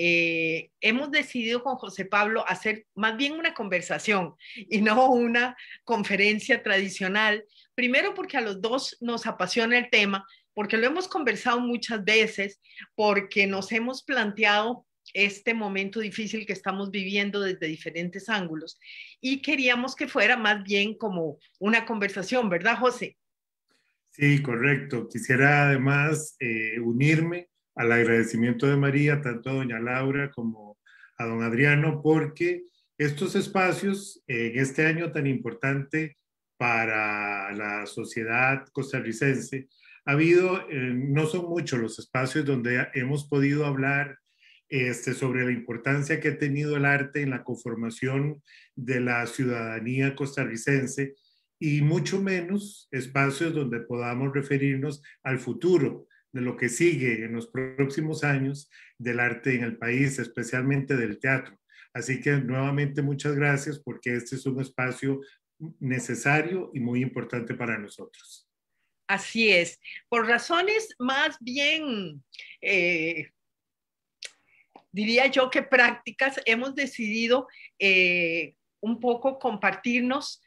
Eh, hemos decidido con José Pablo hacer más bien una conversación y no una conferencia tradicional. Primero porque a los dos nos apasiona el tema, porque lo hemos conversado muchas veces, porque nos hemos planteado este momento difícil que estamos viviendo desde diferentes ángulos y queríamos que fuera más bien como una conversación, ¿verdad, José? Sí, correcto. Quisiera además eh, unirme al agradecimiento de María, tanto a doña Laura como a don Adriano, porque estos espacios en este año tan importante para la sociedad costarricense, ha habido, eh, no son muchos los espacios donde hemos podido hablar este, sobre la importancia que ha tenido el arte en la conformación de la ciudadanía costarricense y mucho menos espacios donde podamos referirnos al futuro de lo que sigue en los próximos años del arte en el país, especialmente del teatro. Así que nuevamente muchas gracias porque este es un espacio necesario y muy importante para nosotros. Así es. Por razones más bien, eh, diría yo que prácticas, hemos decidido eh, un poco compartirnos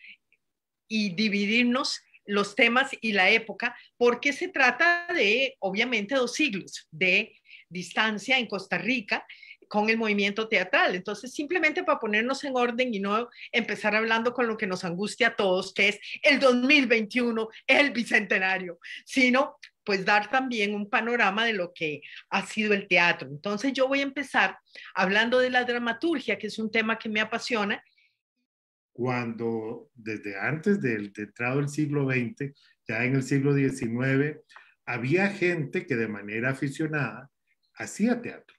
y dividirnos los temas y la época, porque se trata de, obviamente, dos siglos de distancia en Costa Rica con el movimiento teatral. Entonces, simplemente para ponernos en orden y no empezar hablando con lo que nos angustia a todos, que es el 2021, el bicentenario, sino pues dar también un panorama de lo que ha sido el teatro. Entonces, yo voy a empezar hablando de la dramaturgia, que es un tema que me apasiona cuando desde antes del entrado del siglo XX, ya en el siglo XIX, había gente que de manera aficionada hacía teatro.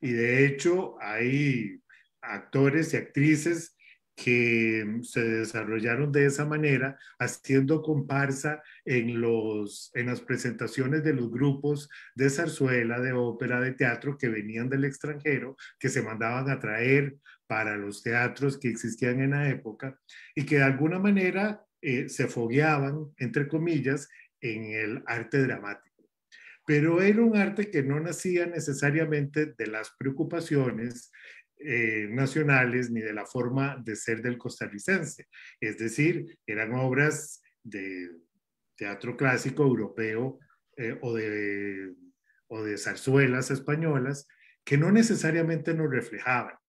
Y de hecho hay actores y actrices que se desarrollaron de esa manera, haciendo comparsa en, los, en las presentaciones de los grupos de zarzuela, de ópera, de teatro que venían del extranjero, que se mandaban a traer para los teatros que existían en la época y que de alguna manera eh, se fogueaban, entre comillas, en el arte dramático. Pero era un arte que no nacía necesariamente de las preocupaciones eh, nacionales ni de la forma de ser del costarricense. Es decir, eran obras de teatro clásico europeo eh, o, o de zarzuelas españolas que no necesariamente nos reflejaban.